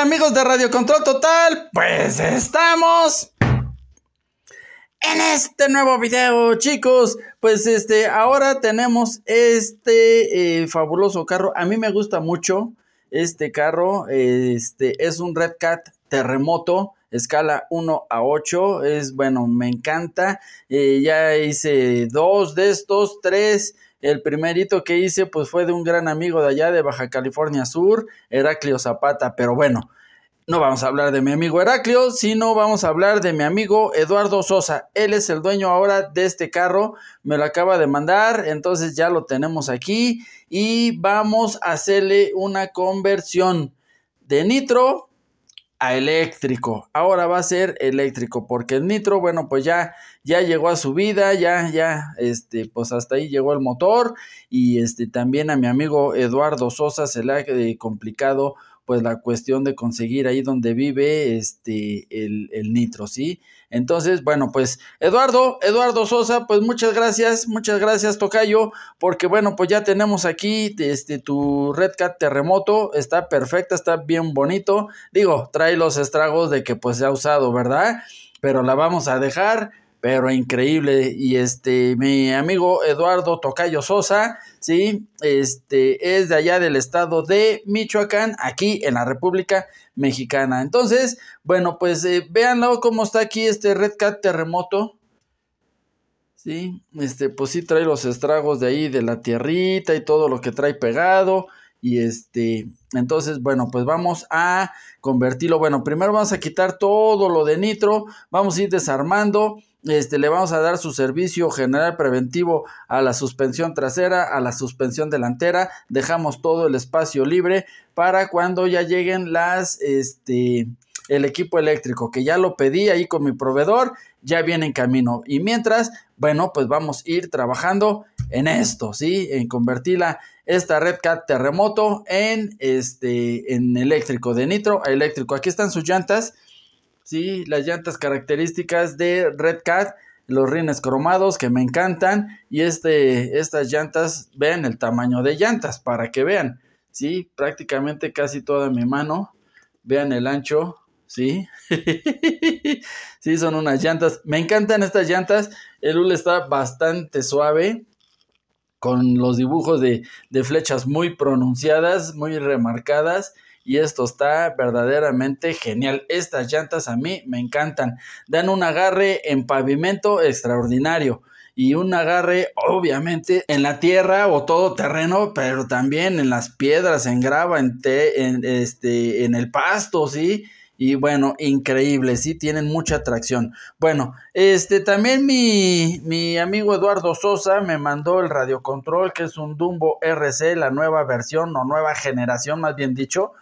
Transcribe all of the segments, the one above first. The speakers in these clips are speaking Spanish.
amigos de Radio Control Total? Pues estamos en este nuevo video, chicos. Pues este, ahora tenemos este eh, fabuloso carro. A mí me gusta mucho este carro. Este es un Red Cat Terremoto escala 1 a 8. Es bueno, me encanta. Eh, ya hice dos de estos, tres. El primer hito que hice pues fue de un gran amigo de allá de Baja California Sur, Heraclio Zapata, pero bueno, no vamos a hablar de mi amigo Heraclio, sino vamos a hablar de mi amigo Eduardo Sosa. Él es el dueño ahora de este carro, me lo acaba de mandar, entonces ya lo tenemos aquí y vamos a hacerle una conversión de nitro a eléctrico. Ahora va a ser eléctrico porque el nitro, bueno, pues ya ya llegó a su vida, ya ya este pues hasta ahí llegó el motor y este también a mi amigo Eduardo Sosa se le ha eh, complicado pues la cuestión de conseguir ahí donde vive este el, nitro, ¿sí? sí entonces, bueno, pues Eduardo, Eduardo Sosa, pues muchas gracias, muchas gracias Tocayo, porque bueno, pues ya tenemos aquí este, tu Cat Terremoto, está perfecta, está bien bonito. Digo, trae los estragos de que pues se ha usado, ¿verdad? Pero la vamos a dejar pero increíble. Y este, mi amigo Eduardo Tocayo Sosa, sí, este, es de allá del estado de Michoacán, aquí en la República Mexicana. Entonces, bueno, pues eh, véanlo cómo está aquí este Red Cat Terremoto. Sí, este, pues sí trae los estragos de ahí, de la tierrita y todo lo que trae pegado. Y este, entonces, bueno, pues vamos a convertirlo. Bueno, primero vamos a quitar todo lo de nitro, vamos a ir desarmando este, le vamos a dar su servicio general preventivo a la suspensión trasera, a la suspensión delantera, dejamos todo el espacio libre para cuando ya lleguen las, este, el equipo eléctrico, que ya lo pedí ahí con mi proveedor, ya viene en camino. Y mientras, bueno, pues vamos a ir trabajando en esto, ¿sí? En convertirla, esta Red Cat Terremoto en, este, en eléctrico, de nitro a eléctrico. Aquí están sus llantas ¿sí? Las llantas características de Red Cat, los rines cromados que me encantan y este, estas llantas, vean el tamaño de llantas para que vean, ¿sí? Prácticamente casi toda mi mano, vean el ancho, ¿sí? sí, son unas llantas, me encantan estas llantas, el hule está bastante suave, con los dibujos de, de flechas muy pronunciadas, muy remarcadas y esto está verdaderamente genial. Estas llantas a mí me encantan. Dan un agarre en pavimento extraordinario y un agarre obviamente en la tierra o todo terreno, pero también en las piedras, en grava, en, este, en el pasto, ¿sí? Y bueno, increíble, sí, tienen mucha atracción. Bueno, este también mi, mi amigo Eduardo Sosa me mandó el Radio Control, que es un Dumbo RC, la nueva versión o nueva generación, más bien dicho,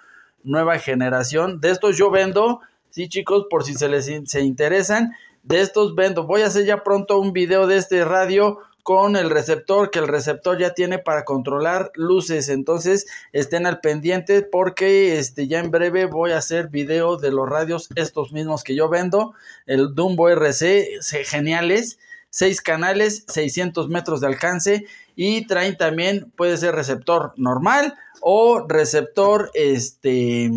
nueva generación. De estos yo vendo, sí chicos, por si se les se interesan, de estos vendo. Voy a hacer ya pronto un video de este radio con el receptor que el receptor ya tiene para controlar luces entonces estén al pendiente porque este ya en breve voy a hacer video de los radios estos mismos que yo vendo el Dumbo RC geniales 6 canales 600 metros de alcance y traen también, puede ser receptor normal o receptor este,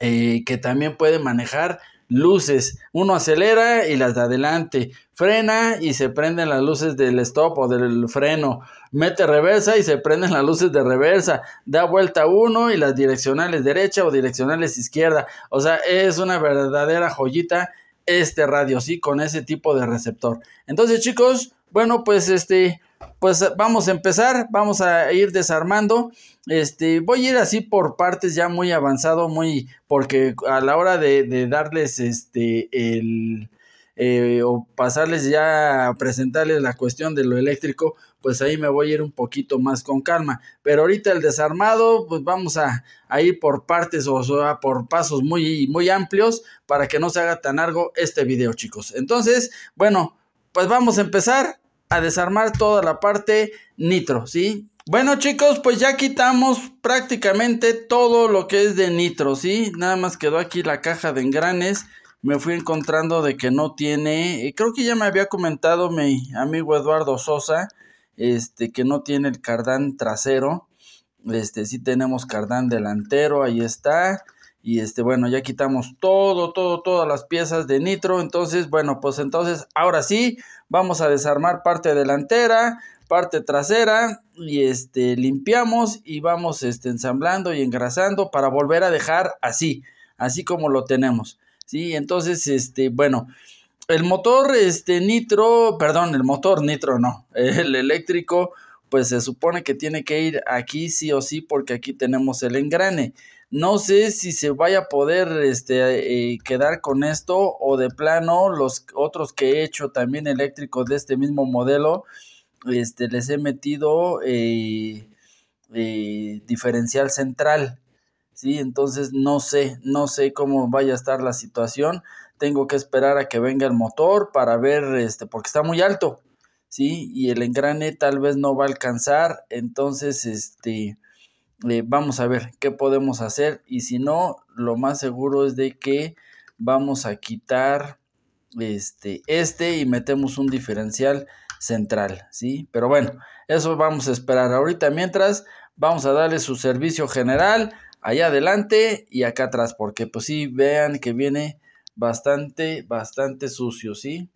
eh, que también puede manejar luces. Uno acelera y las de adelante. Frena y se prenden las luces del stop o del freno. Mete reversa y se prenden las luces de reversa. Da vuelta uno y las direccionales derecha o direccionales izquierda. O sea, es una verdadera joyita este radio, ¿sí? Con ese tipo de receptor. Entonces, chicos, bueno, pues este, pues vamos a empezar, vamos a ir desarmando. Este, voy a ir así por partes ya muy avanzado, muy, porque a la hora de, darles este, el, eh, o pasarles ya, a presentarles la cuestión de lo eléctrico, pues ahí me voy a ir un poquito más con calma. Pero ahorita el desarmado, pues vamos a, ir por partes o sea, por pasos muy, muy amplios para que no se haga tan largo este video, chicos. Entonces, bueno, pues vamos a empezar a desarmar toda la parte nitro, ¿sí? Bueno chicos, pues ya quitamos prácticamente todo lo que es de nitro, ¿sí? Nada más quedó aquí la caja de engranes. Me fui encontrando de que no tiene... Eh, creo que ya me había comentado mi amigo Eduardo Sosa este, que no tiene el cardán trasero, este, si tenemos cardán delantero, ahí está. Y este, bueno, ya quitamos todo, todo, todas las piezas de nitro. Entonces, bueno, pues entonces ahora sí vamos a desarmar parte delantera, parte trasera y este limpiamos y vamos este ensamblando y engrasando para volver a dejar así, así como lo tenemos. Sí, entonces este, bueno, el motor este, nitro, perdón, el motor nitro no, el eléctrico, pues se supone que tiene que ir aquí sí o sí porque aquí tenemos el engrane. No sé si se vaya a poder este, eh, quedar con esto o de plano los otros que he hecho también eléctricos de este mismo modelo, este, les he metido eh, eh, diferencial central. ¿sí? Entonces no sé, no sé cómo vaya a estar la situación tengo que esperar a que venga el motor para ver, este, porque está muy alto, ¿sí? Y el engrane tal vez no va a alcanzar, entonces, este, eh, vamos a ver qué podemos hacer y si no, lo más seguro es de que vamos a quitar este, este y metemos un diferencial central, ¿sí? Pero bueno, eso vamos a esperar ahorita. Mientras, vamos a darle su servicio general allá adelante y acá atrás, porque pues sí, vean que viene bastante, bastante sucio, ¿sí?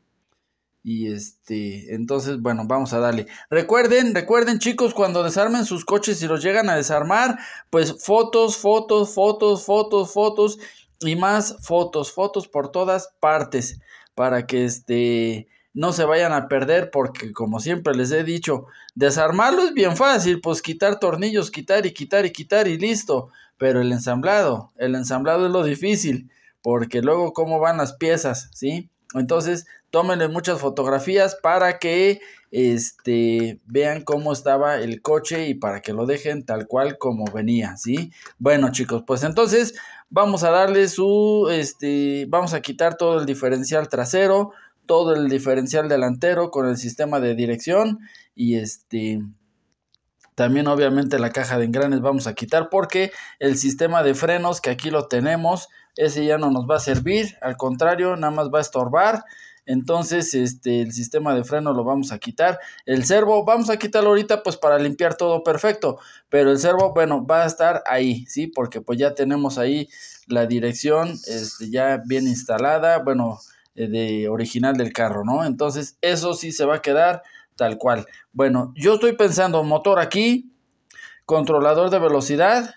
Y este, entonces, bueno, vamos a darle. Recuerden, recuerden chicos, cuando desarmen sus coches y los llegan a desarmar, pues fotos, fotos, fotos, fotos, fotos y más fotos, fotos por todas partes para que este no se vayan a perder porque como siempre les he dicho, desarmarlo es bien fácil, pues quitar tornillos, quitar y quitar y quitar y listo, pero el ensamblado, el ensamblado es lo difícil porque luego cómo van las piezas, ¿sí? Entonces, tómenle muchas fotografías para que este, vean cómo estaba el coche y para que lo dejen tal cual como venía, ¿sí? Bueno, chicos, pues entonces vamos a darle su, este, vamos a quitar todo el diferencial trasero, todo el diferencial delantero con el sistema de dirección y este... También obviamente la caja de engranes vamos a quitar porque el sistema de frenos que aquí lo tenemos ese ya no nos va a servir, al contrario, nada más va a estorbar. Entonces, este, el sistema de freno lo vamos a quitar. El servo, vamos a quitarlo ahorita, pues para limpiar todo perfecto. Pero el servo, bueno, va a estar ahí, ¿sí? Porque pues ya tenemos ahí la dirección, este, ya bien instalada, bueno, eh, de original del carro, ¿no? Entonces, eso sí se va a quedar tal cual. Bueno, yo estoy pensando motor aquí, controlador de velocidad,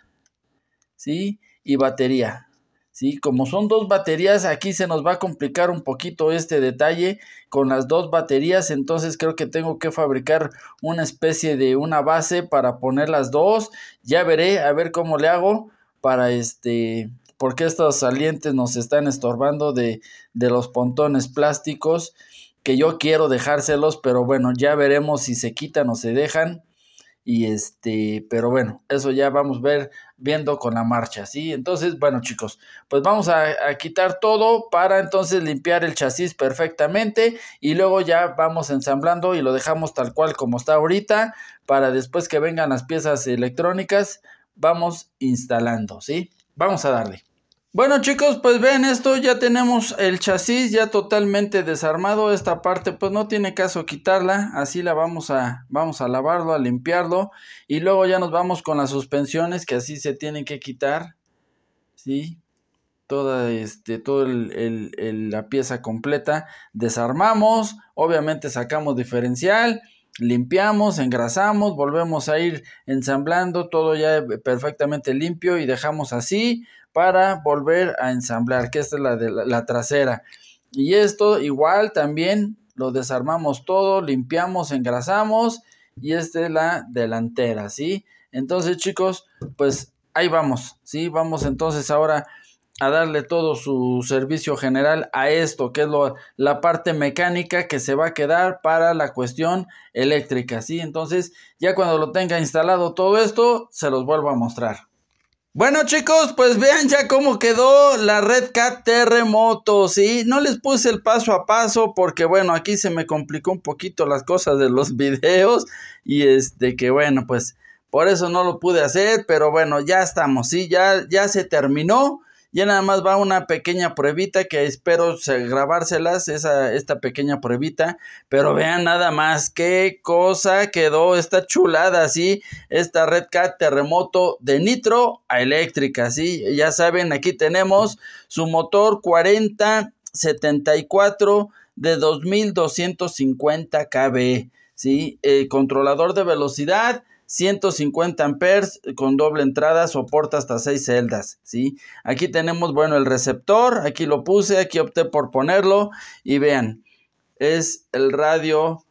¿sí? Y batería. ¿sí? Como son dos baterías, aquí se nos va a complicar un poquito este detalle con las dos baterías, entonces creo que tengo que fabricar una especie de una base para poner las dos. Ya veré a ver cómo le hago para este porque estos salientes nos están estorbando de, de los pontones plásticos que yo quiero dejárselos, pero bueno, ya veremos si se quitan o se dejan. Y este, pero bueno, eso ya vamos a ver viendo con la marcha, ¿sí? Entonces, bueno, chicos, pues vamos a, quitar todo para entonces limpiar el chasis perfectamente y luego ya vamos ensamblando y lo dejamos tal cual como está ahorita para después que vengan las piezas electrónicas, vamos instalando, ¿sí? Vamos a darle. Bueno chicos, pues ven esto, ya tenemos el chasis ya totalmente desarmado, esta parte pues no tiene caso quitarla, así la vamos a, vamos a lavarlo, a limpiarlo y luego ya nos vamos con las suspensiones que así se tienen que quitar, ¿sí? Toda este, todo la pieza completa, desarmamos, obviamente sacamos diferencial, limpiamos, engrasamos, volvemos a ir ensamblando todo ya perfectamente limpio y dejamos así para volver a ensamblar, que esta es la de la, trasera. Y esto igual también lo desarmamos todo, limpiamos, engrasamos y esta es la delantera, ¿sí? Entonces chicos, pues ahí vamos, ¿sí? Vamos entonces ahora a darle todo su servicio general a esto, que es la parte mecánica que se va a quedar para la cuestión eléctrica, ¿sí? Entonces ya cuando lo tenga instalado todo esto, se los vuelvo a mostrar. Bueno chicos, pues vean ya cómo quedó la Red Cat Terremoto, ¿sí? No les puse el paso a paso porque bueno, aquí se me complicó un poquito las cosas de los videos y este que bueno, pues por eso no lo pude hacer, pero bueno, ya estamos, ¿sí? Ya, ya se terminó. Ya nada más va una pequeña pruebita que espero grabárselas, esa, esta pequeña pruebita. Pero vean nada más qué cosa quedó esta chulada, ¿sí? Esta Red Cat Terremoto de nitro a eléctrica, ¿sí? Ya saben, aquí tenemos su motor 4074 de 2250 kb, ¿sí? El controlador de velocidad 150 amperes con doble entrada, soporta hasta 6 celdas, ¿sí? Aquí tenemos, bueno, el receptor, aquí lo puse, aquí opté por ponerlo y vean, es el radio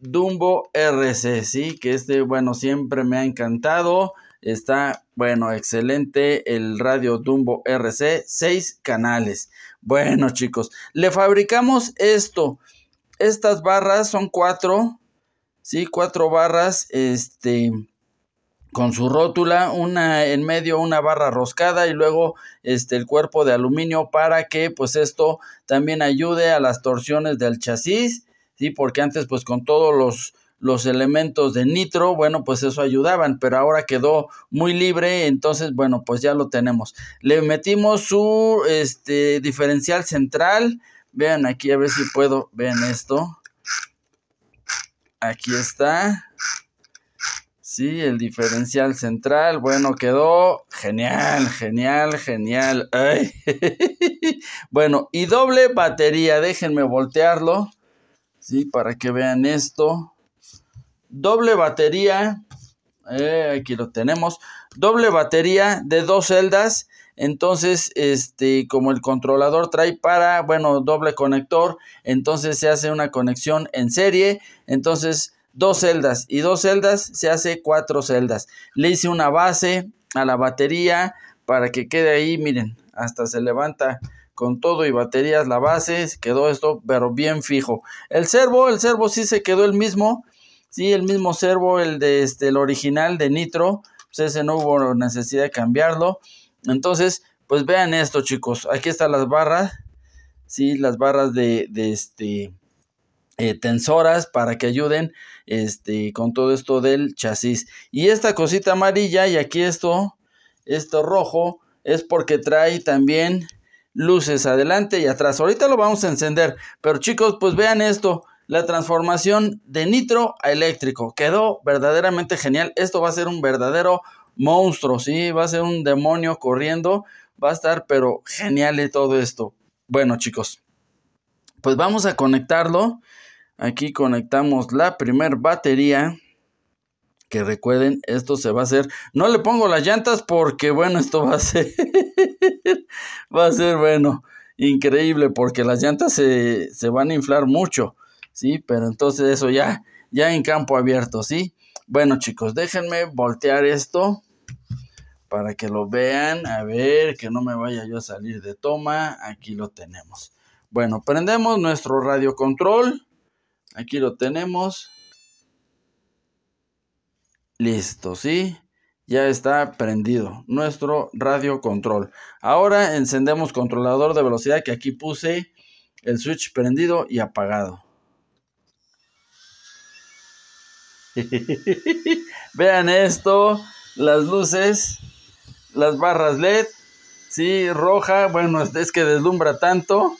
Dumbo RC, ¿sí? Que este, bueno, siempre me ha encantado. Está, bueno, excelente el radio Dumbo RC, 6 canales. Bueno, chicos, le fabricamos esto. Estas barras son 4, ¿sí? Cuatro barras, este, con su rótula, una en medio, una barra roscada y luego este, el cuerpo de aluminio para que pues esto también ayude a las torsiones del chasis, ¿sí? Porque antes pues con todos los, los elementos de nitro, bueno, pues eso ayudaban, pero ahora quedó muy libre, entonces, bueno, pues ya lo tenemos. Le metimos su este, diferencial central, vean aquí a ver si puedo, vean esto, Aquí está. Sí, el diferencial central. Bueno, quedó genial, genial, genial. bueno, y doble batería. Déjenme voltearlo. Sí, para que vean esto. Doble batería. Eh, aquí lo tenemos. Doble batería de dos celdas entonces, este, como el controlador trae para, bueno, doble conector, entonces se hace una conexión en serie. Entonces, dos celdas y dos celdas se hace cuatro celdas. Le hice una base a la batería para que quede ahí, miren, hasta se levanta con todo y baterías la base, quedó esto pero bien fijo. El servo, el servo sí se quedó el mismo, sí, el mismo servo, el de este, el original de Nitro, pues ese no hubo necesidad de cambiarlo. Entonces, pues vean esto, chicos. Aquí están las barras. Sí, las barras de, este. Eh, tensoras para que ayuden este, con todo esto del chasis. Y esta cosita amarilla y aquí esto, esto rojo, es porque trae también luces adelante y atrás. Ahorita lo vamos a encender, pero chicos, pues vean esto. La transformación de nitro a eléctrico quedó verdaderamente genial. Esto va a ser un verdadero monstruo, ¿sí? Va a ser un demonio corriendo, va a estar pero genial y todo esto. Bueno, chicos, pues vamos a conectarlo. Aquí conectamos la primer batería. Que recuerden, esto se va a hacer. No le pongo las llantas porque, bueno, esto va a ser. va a ser, bueno, increíble porque las llantas se, se van a inflar mucho. ¿sí? Pero entonces eso ya, ya en campo abierto, ¿sí? Bueno, chicos, déjenme voltear esto para que lo vean, a ver, que no me vaya yo a salir de toma, aquí lo tenemos. Bueno, prendemos nuestro radio control, aquí lo tenemos. Listo, ¿sí? Ya está prendido nuestro radio control. Ahora encendemos controlador de velocidad que aquí puse el switch prendido y apagado. Vean esto, las luces las barras LED, sí, roja, bueno, este, es que deslumbra tanto,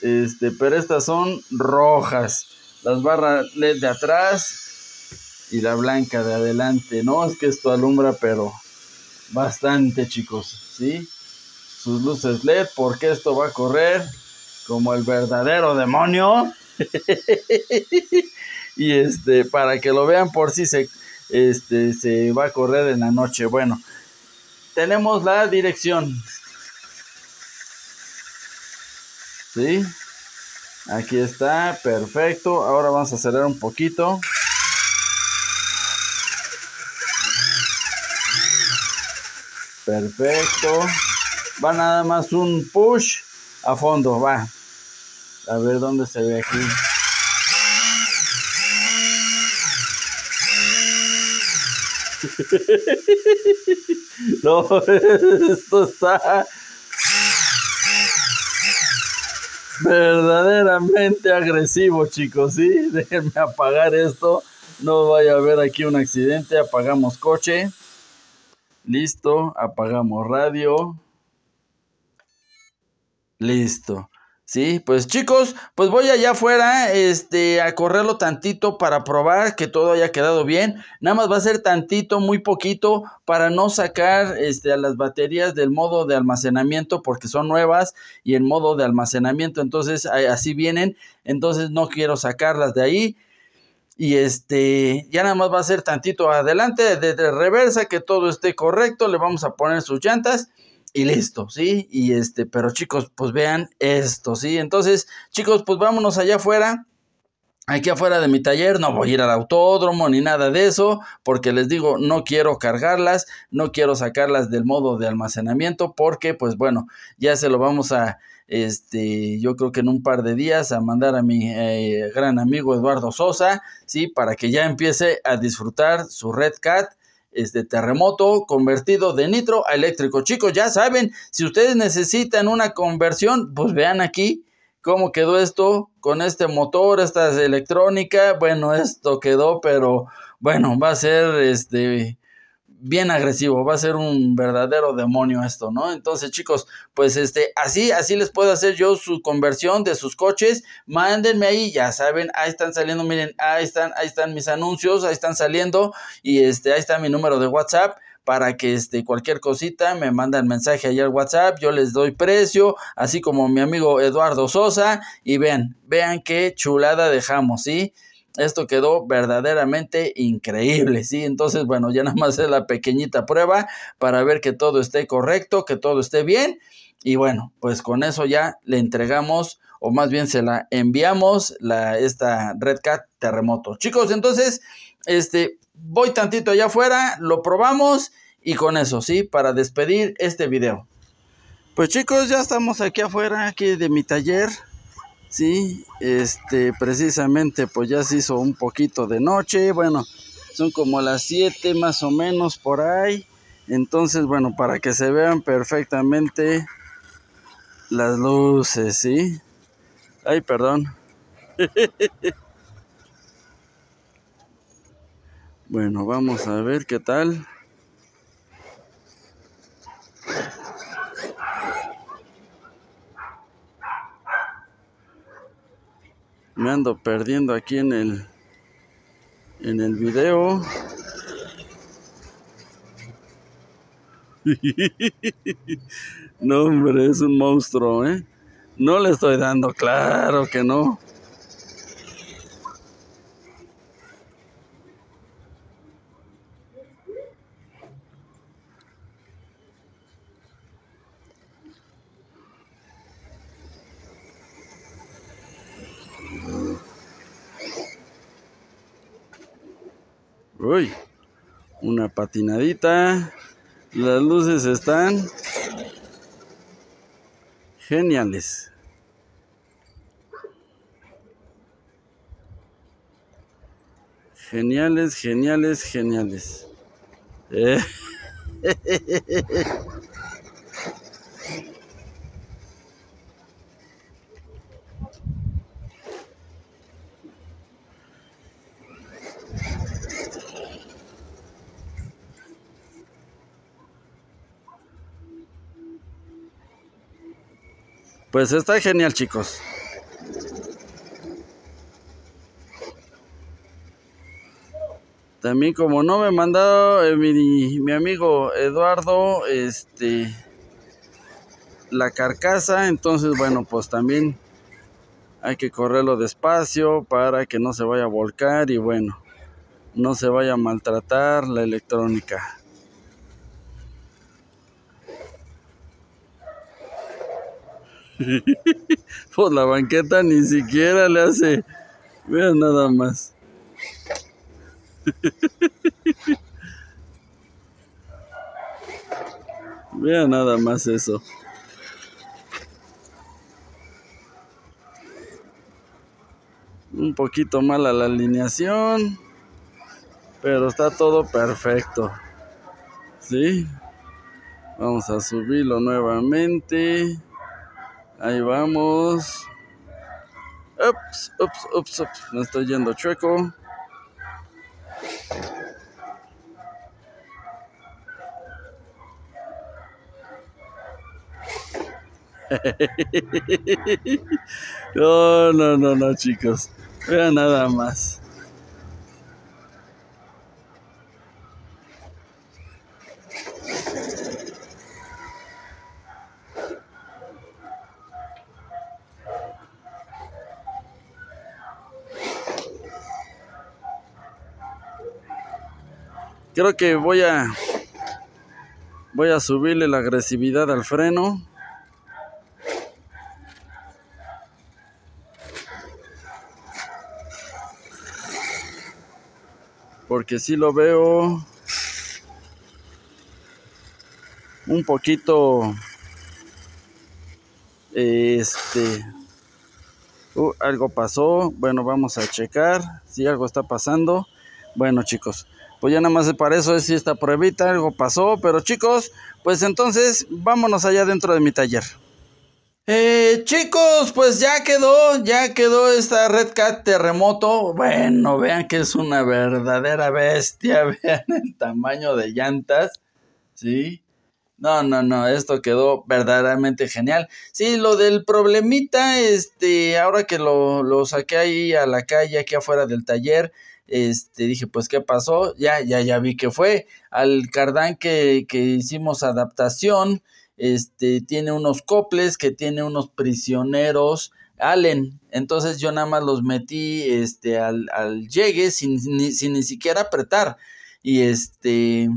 este, pero estas son rojas, las barras LED de atrás y la blanca de adelante, no, es que esto alumbra, pero bastante, chicos, sí, sus luces LED, porque esto va a correr como el verdadero demonio. y este, para que lo vean por si sí se, este, se va a correr en la noche. Bueno, tenemos la dirección. ¿Sí? Aquí está, perfecto. Ahora vamos a acelerar un poquito. Perfecto. Va nada más un push a fondo, va. A ver dónde se ve aquí. no, esto está verdaderamente agresivo, chicos, ¿sí? Déjenme apagar esto. No vaya a haber aquí un accidente. Apagamos coche. Listo. Apagamos radio. Listo. Sí, pues chicos, pues voy allá afuera, este, a correrlo tantito para probar que todo haya quedado bien. Nada más va a ser tantito, muy poquito, para no sacar, este, a las baterías del modo de almacenamiento porque son nuevas y en modo de almacenamiento, entonces así vienen, entonces no quiero sacarlas de ahí. Y este, ya nada más va a ser tantito adelante, desde reversa, que todo esté correcto, le vamos a poner sus llantas y listo, ¿sí? Y este, pero chicos, pues vean esto, ¿sí? Entonces, chicos, pues vámonos allá afuera. Aquí afuera de mi taller no voy a ir al autódromo ni nada de eso, porque les digo, no quiero cargarlas, no quiero sacarlas del modo de almacenamiento, porque pues bueno, ya se lo vamos a, este, yo creo que en un par de días a mandar a mi eh, gran amigo Eduardo Sosa, ¿sí? Para que ya empiece a disfrutar su Red Cat este terremoto convertido de nitro a eléctrico. Chicos, ya saben, si ustedes necesitan una conversión, pues vean aquí cómo quedó esto con este motor, esta electrónica. Bueno, esto quedó, pero bueno, va a ser este bien agresivo, va a ser un verdadero demonio esto, ¿no? Entonces, chicos, pues este, así, así les puedo hacer yo su conversión de sus coches. Mándenme ahí, ya saben, ahí están saliendo, miren, ahí están, ahí están mis anuncios, ahí están saliendo y este, ahí está mi número de WhatsApp para que este, cualquier cosita me mandan mensaje allá al WhatsApp, yo les doy precio, así como mi amigo Eduardo Sosa, y ven vean qué chulada dejamos, ¿sí? Esto quedó verdaderamente increíble, ¿sí? Entonces, bueno, ya nada más es la pequeñita prueba para ver que todo esté correcto, que todo esté bien. Y bueno, pues con eso ya le entregamos o más bien se la enviamos la, esta Red Cat Terremoto. Chicos, entonces, este, voy tantito allá afuera, lo probamos y con eso, ¿sí? Para despedir este video. Pues chicos, ya estamos aquí afuera, aquí de mi taller. Sí, este, precisamente pues ya se hizo un poquito de noche, bueno, son como las 7 más o menos por ahí. Entonces, bueno, para que se vean perfectamente las luces, ¿sí? Ay, perdón. bueno, vamos a ver qué tal. me ando perdiendo aquí en el en el video no hombre es un monstruo eh no le estoy dando claro que no tinadita Las luces están geniales. Geniales, geniales, geniales. Eh. Pues está genial, chicos. También como no me ha mandado eh, mi, mi, amigo Eduardo este la carcasa, entonces bueno, pues también hay que correrlo despacio para que no se vaya a volcar y bueno, no se vaya a maltratar la electrónica. Por pues la banqueta ni siquiera le hace. vea nada más. Vea nada más eso. Un poquito mala la alineación. Pero está todo perfecto. ¿Sí? Vamos a subirlo nuevamente. Ahí vamos. Ups, ups, ups, ups. Me estoy yendo chueco. no, no, no, no, chicos. Vean nada más. Creo que voy a voy a subirle la agresividad al freno. Porque si lo veo un poquito este uh, algo pasó bueno vamos a checar si algo está pasando bueno chicos pues ya nada más para eso es esta pruebita, algo pasó, pero chicos, pues entonces vámonos allá dentro de mi taller. Eh, chicos, pues ya quedó, ya quedó esta Red Cat Terremoto. Bueno, vean que es una verdadera bestia, vean el tamaño de llantas, ¿sí? No, no, no, esto quedó verdaderamente genial. Sí, lo del problemita, este, ahora que lo, lo saqué ahí a la calle, aquí afuera del taller, este, dije, pues, ¿qué pasó? Ya, ya, ya vi que fue. Al cardán que, que hicimos adaptación, este, tiene unos coples que tiene unos prisioneros Allen. Entonces yo nada más los metí este, al, al llegue sin, sin, sin ni siquiera apretar. Y este,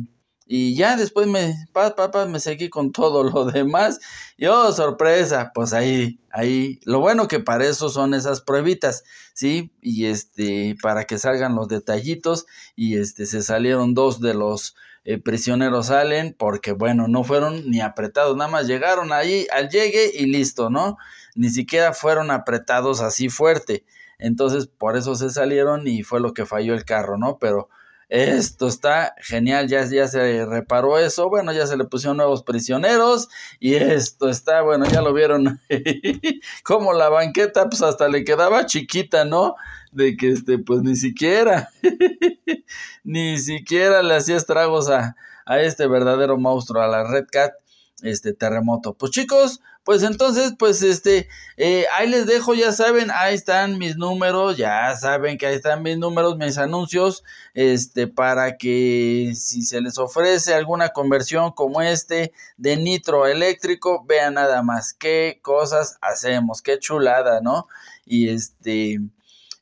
y ya después me, pa, me seguí con todo lo demás. Y oh, sorpresa, pues ahí, ahí. Lo bueno que para eso son esas pruebitas, ¿sí? Y este, para que salgan los detallitos. Y este, se salieron dos de los eh, prisioneros salen porque bueno, no fueron ni apretados, nada más llegaron ahí al llegue y listo, ¿no? Ni siquiera fueron apretados así fuerte. Entonces, por eso se salieron y fue lo que falló el carro, ¿no? Pero esto está genial, ya, ya se reparó eso, bueno, ya se le pusieron nuevos prisioneros y esto está, bueno, ya lo vieron como la banqueta, pues hasta le quedaba chiquita, ¿no? De que este, pues ni siquiera, ni siquiera le hacía estragos a, a este verdadero monstruo, a la Red Cat, este terremoto. Pues chicos, pues entonces, pues este, eh, ahí les dejo, ya saben, ahí están mis números, ya saben que ahí están mis números, mis anuncios, este, para que si se les ofrece alguna conversión como este de nitro eléctrico, vean nada más qué cosas hacemos, qué chulada, ¿no? Y este,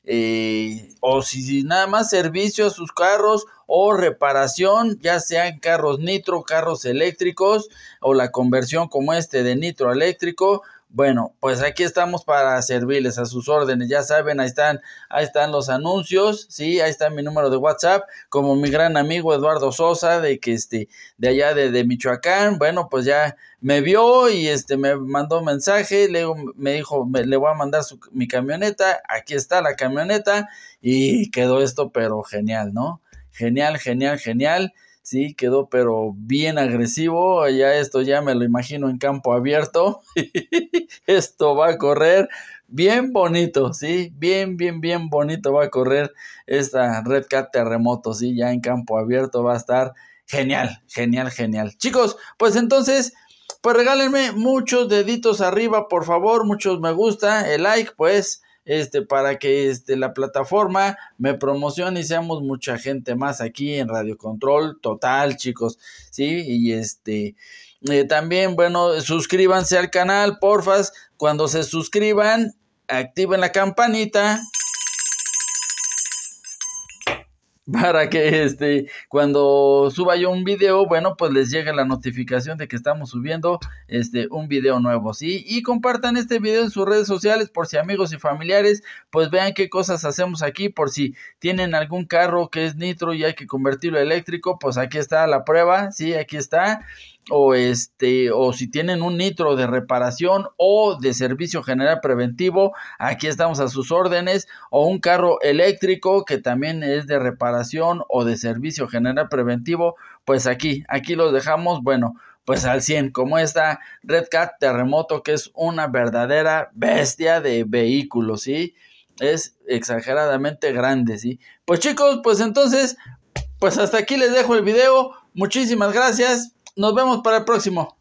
eh, o si, si nada más servicio a sus carros o reparación, ya sean carros nitro, carros eléctricos o la conversión como este de nitro eléctrico. Bueno, pues aquí estamos para servirles a sus órdenes. Ya saben, ahí están, ahí están los anuncios, sí, ahí está mi número de WhatsApp, como mi gran amigo Eduardo Sosa, de que este, de allá de, Michoacán, bueno, pues ya me vio y este me mandó un mensaje, luego me dijo, me, le voy a mandar su, mi camioneta, aquí está la camioneta, y quedó esto, pero genial, ¿no? genial, genial, genial. Sí, quedó pero bien agresivo. Ya esto ya me lo imagino en campo abierto. esto va a correr bien bonito, sí, bien, bien, bien bonito va a correr esta Red Cat Terremoto, sí, ya en campo abierto va a estar genial, genial, genial. Chicos, pues entonces pues regálenme muchos deditos arriba, por favor, muchos me gusta, el like, pues este, para que este, la plataforma me promocione y seamos mucha gente más aquí en Radio Control Total, chicos, ¿sí? Y este... Eh, también, bueno, suscríbanse al canal, porfas. Cuando se suscriban, activen la campanita para que este, cuando suba yo un video, bueno, pues les llegue la notificación de que estamos subiendo este, un video nuevo, ¿sí? Y compartan este video en sus redes sociales por si amigos y familiares, pues vean qué cosas hacemos aquí, por si tienen algún carro que es nitro y hay que convertirlo a eléctrico, pues aquí está la prueba, ¿sí? Aquí está o este o si tienen un nitro de reparación o de servicio general preventivo, aquí estamos a sus órdenes o un carro eléctrico que también es de reparación o de servicio general preventivo, pues aquí, aquí los dejamos, bueno, pues al 100, como esta Red Cat Terremoto que es una verdadera bestia de vehículos, ¿sí? Es exageradamente grande, ¿sí? Pues chicos, pues entonces, pues hasta aquí les dejo el video. Muchísimas gracias. Nos vemos para el próximo.